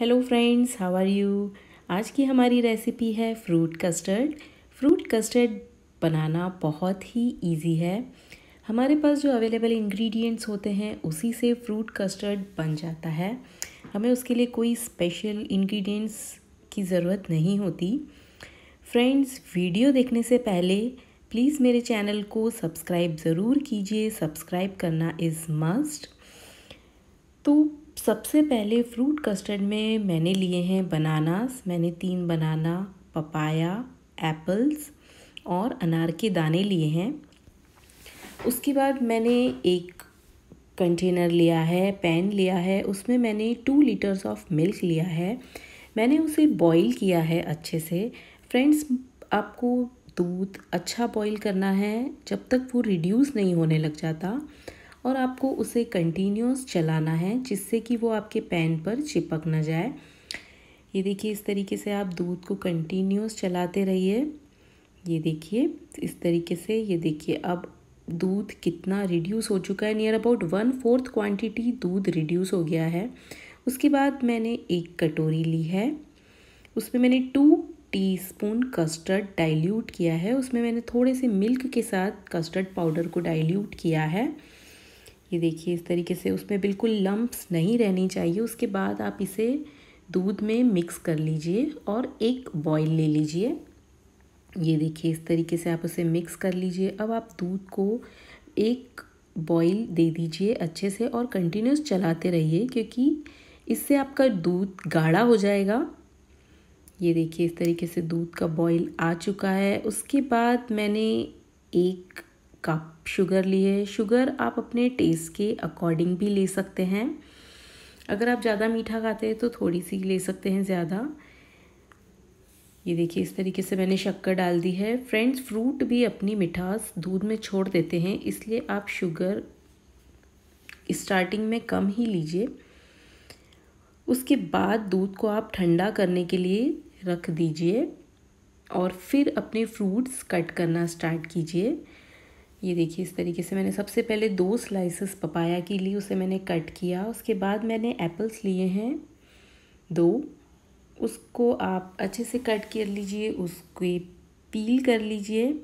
hello friends how are you आज की हमारी रेसिपी है फ्रूट कस्टर्ड फ्रूट कस्टर्ड बनाना बहुत ही इजी है हमारे पास जो अवेलेबल इंग्रेडिएंट्स होते हैं उसी से फ्रूट कस्टर्ड बन जाता है हमें उसके लिए कोई स्पेशल इंग्रेडिएंट्स की ज़रूरत नहीं होती फ्रेंड्स वीडियो देखने से पहले प्लीज़ मेरे चैनल को सब्सक्राइब ज़रूर कीजिए सब्सक्राइब करना इज़ मस्ट तो सबसे पहले फ्रूट कस्टर्ड में मैंने लिए हैं बनानास मैंने तीन बनाना पपाया एप्पल्स और अनार के दाने लिए हैं उसके बाद मैंने एक कंटेनर लिया है पैन लिया है उसमें मैंने टू लीटर्स ऑफ मिल्क लिया है मैंने उसे बॉईल किया है अच्छे से फ्रेंड्स आपको दूध अच्छा बॉईल करना है जब तक वो रिड्यूस नहीं होने लग जाता और आपको उसे कंटिन्यूस चलाना है जिससे कि वो आपके पैन पर चिपक ना जाए ये देखिए इस तरीके से आप दूध को कंटिन्यूस चलाते रहिए ये देखिए इस तरीके से ये देखिए अब दूध कितना रिड्यूस हो चुका है near about one fourth quantity दूध रिड्यूस हो गया है उसके बाद मैंने एक कटोरी ली है उसमें मैंने टू टीस्पून कस्टर्ड डाइल्यूट किया है उसमें मैंने थोड़े से मिल्क के साथ कस्टर्ड पाउडर को डाइल्यूट किया है ये देखिए इस तरीके से उसमें बिल्कुल लम्ब्स नहीं रहनी चाहिए उसके बाद आप इसे दूध में मिक्स कर लीजिए और एक बॉईल ले लीजिए ये देखिए इस तरीके से आप उसे मिक्स कर लीजिए अब आप दूध को एक बॉईल दे दीजिए अच्छे से और कंटिन्यूस चलाते रहिए क्योंकि इससे आपका दूध गाढ़ा हो जाएगा ये देखिए इस तरीके से दूध का बॉईल आ चुका है उसके बाद मैंने एक कप शुगर ली है शुगर आप अपने टेस्ट के अकॉर्डिंग भी ले सकते हैं अगर आप ज़्यादा मीठा खाते हैं तो थोड़ी सी ले सकते हैं ज़्यादा ये देखिए इस तरीके से मैंने शक्कर डाल दी है फ्रेंड्स फ्रूट भी अपनी मिठास दूध में छोड़ देते हैं इसलिए आप शुगर स्टार्टिंग में कम ही लीजिए उसके बाद दूध को आप ठंडा करने के लिए रख दीजिए और फिर अपने फ्रूट्स कट करना स्टार्ट कीजिए ये देखिए इस तरीके से मैंने सबसे पहले दो स्लाइसेस पपाया की ली उसे मैंने कट किया उसके बाद मैंने एप्पल्स लिए हैं दो उसको आप अच्छे से कट कर लीजिए उसको पील कर लीजिए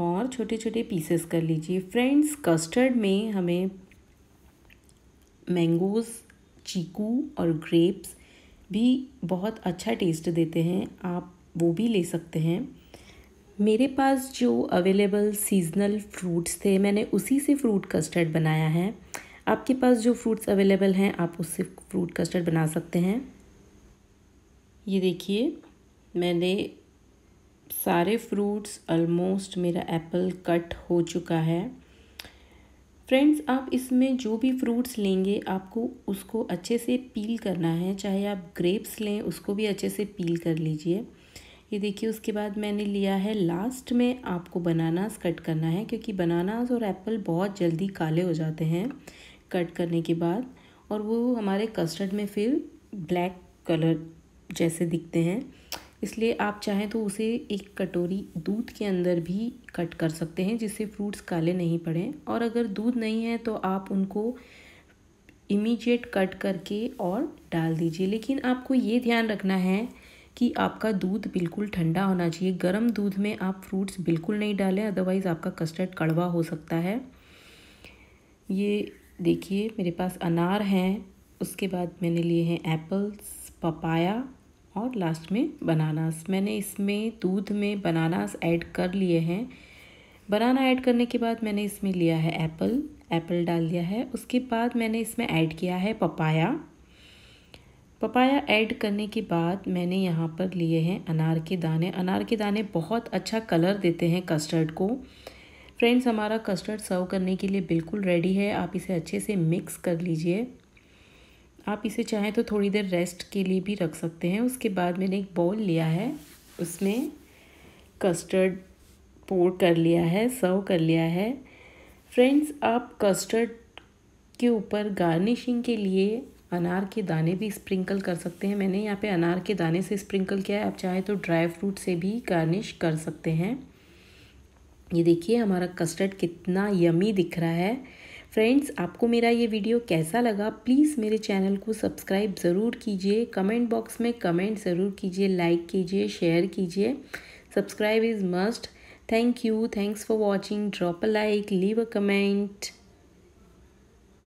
और छोटे छोटे पीसेस कर लीजिए फ्रेंड्स कस्टर्ड में हमें मैंगोज़ चीकू और ग्रेप्स भी बहुत अच्छा टेस्ट देते हैं आप वो भी ले सकते हैं मेरे पास जो अवेलेबल सीजनल फ्रूट्स थे मैंने उसी से फ्रूट कस्टर्ड बनाया है आपके पास जो फ्रूट्स अवेलेबल हैं आप उससे फ्रूट कस्टर्ड बना सकते हैं ये देखिए मैंने सारे फ्रूट्स ऑलमोस्ट मेरा एप्पल कट हो चुका है फ्रेंड्स आप इसमें जो भी फ्रूट्स लेंगे आपको उसको अच्छे से पील करना है चाहे आप ग्रेप्स लें उसको भी अच्छे से पील कर लीजिए ये देखिए उसके बाद मैंने लिया है लास्ट में आपको बनानास कट करना है क्योंकि बनानास और एप्पल बहुत जल्दी काले हो जाते हैं कट करने के बाद और वो हमारे कस्टर्ड में फिर ब्लैक कलर जैसे दिखते हैं इसलिए आप चाहें तो उसे एक कटोरी दूध के अंदर भी कट कर सकते हैं जिससे फ्रूट्स काले नहीं पड़ें और अगर दूध नहीं है तो आप उनको इमीडिएट कट करके और डाल दीजिए लेकिन आपको ये ध्यान रखना है कि आपका दूध बिल्कुल ठंडा होना चाहिए गर्म दूध में आप फ्रूट्स बिल्कुल नहीं डालें अदरवाइज़ आपका कस्टर्ड कड़वा हो सकता है ये देखिए मेरे पास अनार हैं उसके बाद मैंने लिए हैं एप्पल्स पपाया और लास्ट में बनानास मैंने इसमें दूध में बनानास ऐड कर लिए हैं बनाना ऐड करने के बाद मैंने इसमें लिया है एप्पल एप्पल डाल दिया है उसके बाद मैंने इसमें ऐड किया है पपाया पपाया ऐड करने के बाद मैंने यहाँ पर लिए हैं अनार के दाने अनार के दाने बहुत अच्छा कलर देते हैं कस्टर्ड को फ्रेंड्स हमारा कस्टर्ड सर्व करने के लिए बिल्कुल रेडी है आप इसे अच्छे से मिक्स कर लीजिए आप इसे चाहें तो थोड़ी देर रेस्ट के लिए भी रख सकते हैं उसके बाद मैंने एक बाउल लिया है उसमें कस्टर्ड पोर कर लिया है सर्व कर लिया है फ्रेंड्स आप कस्टर्ड के ऊपर गार्निशिंग के लिए अनार के दाने भी स्प्रिंकल कर सकते हैं मैंने यहाँ पे अनार के दाने से स्प्रिंकल किया है आप चाहे तो ड्राई फ्रूट से भी गार्निश कर सकते हैं ये देखिए हमारा कस्टर्ड कितना यमी दिख रहा है फ्रेंड्स आपको मेरा ये वीडियो कैसा लगा प्लीज़ मेरे चैनल को सब्सक्राइब ज़रूर कीजिए कमेंट बॉक्स में कमेंट ज़रूर कीजिए लाइक कीजिए शेयर कीजिए subscribe is must thank you thanks for watching drop a like leave a comment